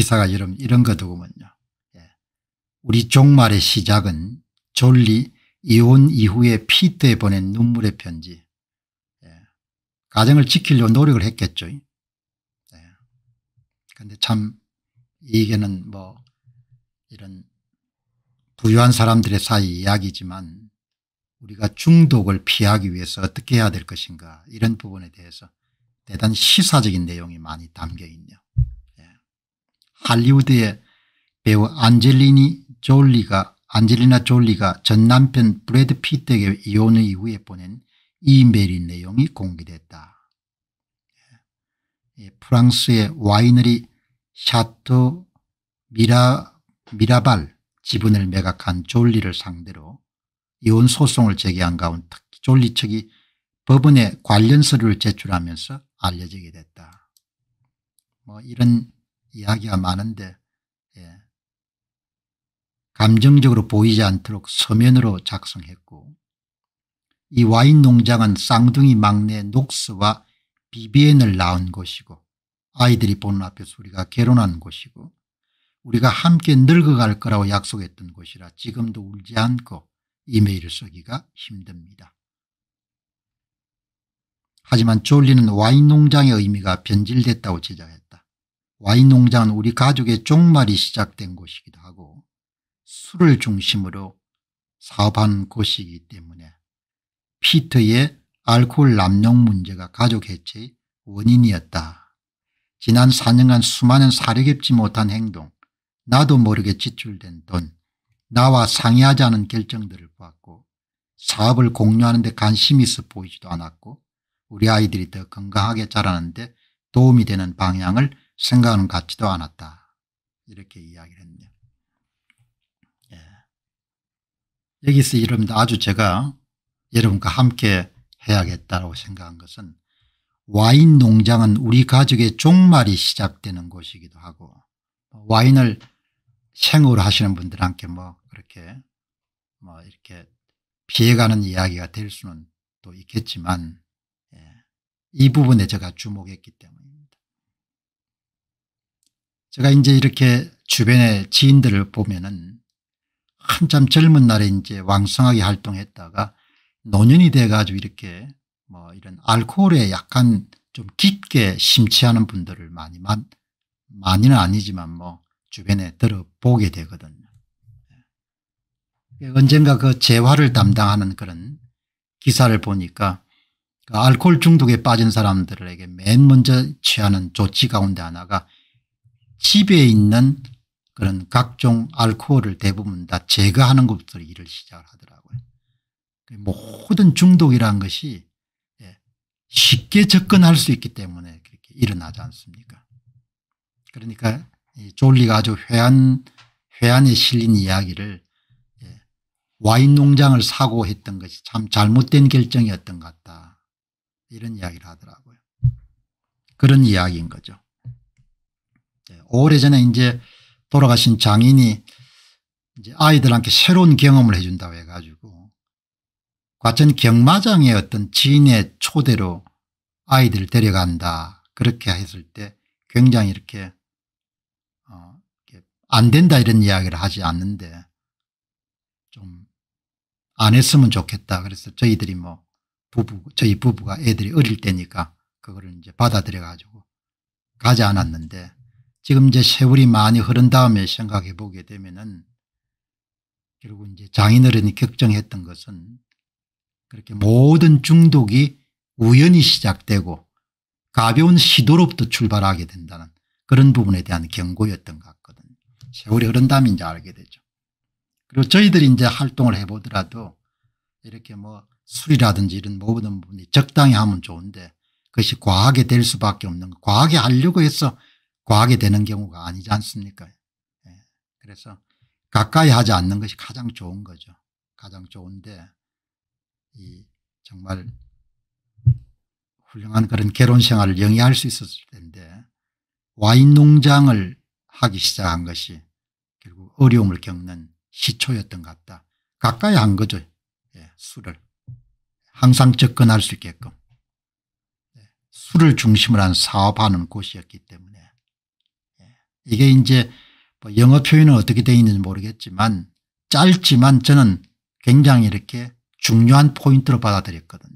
기사가 여러 이런 거더구먼요. 예. 우리 종말의 시작은 졸리 이혼 이후에 피트에 보낸 눈물의 편지. 예. 가정을 지키려 노력을 했겠죠. 그런데 예. 참 이게는 뭐 이런 부유한 사람들의 사이 이야기지만 우리가 중독을 피하기 위해서 어떻게 해야 될 것인가 이런 부분에 대해서 대단히 시사적인 내용이 많이 담겨 있네요. 할리우드의 배우 안젤리니 졸리가 안젤리나 졸리가 전 남편 브래드 피트에게 이혼 을 이후에 보낸 이메일 내용이 공개됐다. 예, 프랑스의 와이너리 샤토 미라, 미라발 지분을 매각한 졸리를 상대로 이혼 소송을 제기한 가운데 특히 졸리 측이 법원에 관련 서류를 제출하면서 알려지게 됐다. 뭐 이런 이야기가 많은데 예. 감정적으로 보이지 않도록 서면으로 작성했고 이 와인 농장은 쌍둥이 막내 녹스와 비비엔을 낳은 곳이고 아이들이 보는 앞에서 우리가 결혼한 곳이고 우리가 함께 늙어갈 거라고 약속했던 곳이라 지금도 울지 않고 이메일을 쓰기가 힘듭니다. 하지만 졸리는 와인 농장의 의미가 변질됐다고 제작했습니다 와인 농장은 우리 가족의 종말이 시작된 곳이기도 하고 술을 중심으로 사업한 곳이기 때문에 피터의 알코올 남용 문제가 가족 해체의 원인이었다. 지난 4년간 수많은 사려깊지 못한 행동, 나도 모르게 지출된 돈, 나와 상의하지 않은 결정들을 보았고 사업을 공유하는 데 관심이 있어 보이지도 않았고 우리 아이들이 더 건강하게 자라는데 도움이 되는 방향을 생각은 같지도 않았다. 이렇게 이야기를 했네요. 예. 여기서 여러분들 아주 제가 여러분과 함께 해야겠다고 생각한 것은 와인 농장은 우리 가족의 종말이 시작되는 곳이기도 하고 뭐 와인을 생으로 하시는 분들한테 뭐 그렇게 뭐 이렇게 피해가는 이야기가 될 수는 또 있겠지만 예. 이 부분에 제가 주목했기 때문에 제가 이제 이렇게 주변의 지인들을 보면은 한참 젊은 날에 이제 왕성하게 활동했다가 노년이 돼가지고 이렇게 뭐 이런 알코올에 약간 좀 깊게 심취하는 분들을 많이 만 많이는 아니지만 뭐 주변에 들어보게 되거든요. 예. 예, 언젠가 그재활을 담당하는 그런 기사를 보니까 그 알코올 중독에 빠진 사람들에게 맨 먼저 취하는 조치 가운데 하나가 집에 있는 그런 각종 알코올을 대부분 다 제거하는 것부터 일을 시작하더라고요. 그 모든 중독이란 것이 예, 쉽게 접근할 수 있기 때문에 그렇게 일어나지 않습니까 그러니까 졸리가 아주 회한, 회한에 실린 이야기를 예, 와인 농장을 사고 했던 것이 참 잘못된 결정이었던 것 같다. 이런 이야기를 하더라고요. 그런 이야기인 거죠. 오래전에 이제 돌아가신 장인이 이제 아이들한테 새로운 경험을 해준다고 해가지고 과천 경마장의 어떤 지인의 초대로 아이들을 데려간다 그렇게 했을 때 굉장히 이렇게 어, 안 된다 이런 이야기를 하지 않는데 좀 안 했으면 좋겠다 그래서 저희들이 뭐 부부 저희 부부가 애들이 어릴 때니까 그거를 이제 받아들여 가지고 가지 않았는데 지금 이제 세월이 많이 흐른 다음에 생각해 보게 되면은 결국 이제 장인어른이 걱정했던 것은 그렇게 모든 중독이 우연히 시작되고 가벼운 시도로부터 출발하게 된다는 그런 부분에 대한 경고였던 것 같거든요. 세월이 흐른 다음에 이제 알게 되죠. 그리고 저희들이 이제 활동을 해보더라도 이렇게 뭐 술이라든지 이런 모든 부분이 적당히 하면 좋은데 그것이 과하게 될 수밖에 없는 거. 과하게 하려고 해서 과하게 되는 경우가 아니지 않습니까? 예. 그래서 가까이 하지 않는 것이 가장 좋은 거죠. 가장 좋은데 이 정말 훌륭한 그런 결혼 생활을 영위할 수 있었을 텐데 와인 농장을 하기 시작한 것이 결국 어려움을 겪는 시초였던 것 같다. 가까이 한 거죠. 예, 술을. 항상 접근할 수 있게끔. 예, 술을 중심으로 한 사업하는 곳이었기 때문에 이게 이제 뭐 영어 표현은 어떻게 되어 있는지 모르겠지만 짧지만 저는 굉장히 이렇게 중요한 포인트로 받아들였거든요.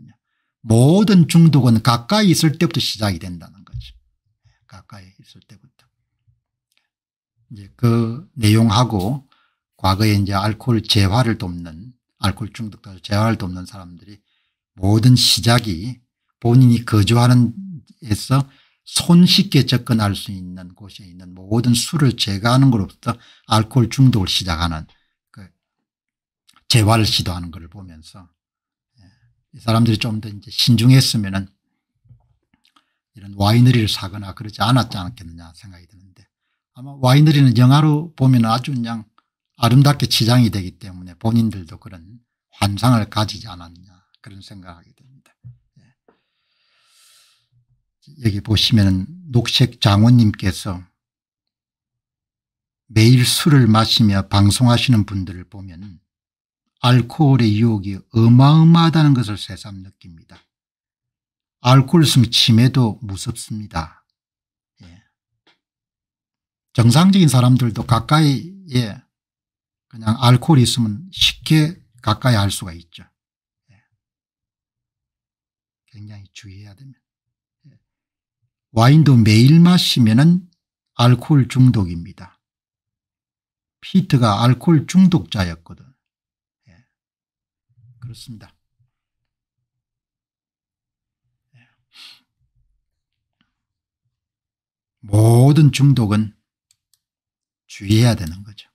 모든 중독은 가까이 있을 때부터 시작이 된다는 거죠. 가까이 있을 때부터. 이제 그 내용하고 과거에 이제 알코올 재화를 돕는 알코올 중독자 재화를 돕는 사람들이 모든 시작이 본인이 거주하는 에서 손쉽게 접근할 수 있는 곳에 있는 모든 술을 제거하는 것로부터 으 알코올 중독을 시작하는 그 재활을 시도하는 것을 보면서 예, 이 사람들이 좀 더 이제 신중했으면 이런 와이너리를 사거나 그러지 않았지 않겠느냐 생각이 드는데 아마 와이너리는 영화로 보면 아주 그냥 아름답게 치장이 되기 때문에 본인들도 그런 환상을 가지지 않았냐 그런 생각하게 됩니다. 여기 보시면 녹색 장원님께서 매일 술을 마시며 방송하시는 분들을 보면 알코올의 유혹이 어마어마하다는 것을 새삼 느낍니다. 알코올성 치매도 무섭습니다. 예. 정상적인 사람들도 가까이에 그냥 알코올이 있으면 쉽게 가까이 할 수가 있죠. 예. 굉장히 주의해야 됩니다. 와인도 매일 마시면 알코올 중독입니다. 피트가 알코올 중독자였거든. 예. 그렇습니다. 예. 모든 중독은 주의해야 되는 거죠.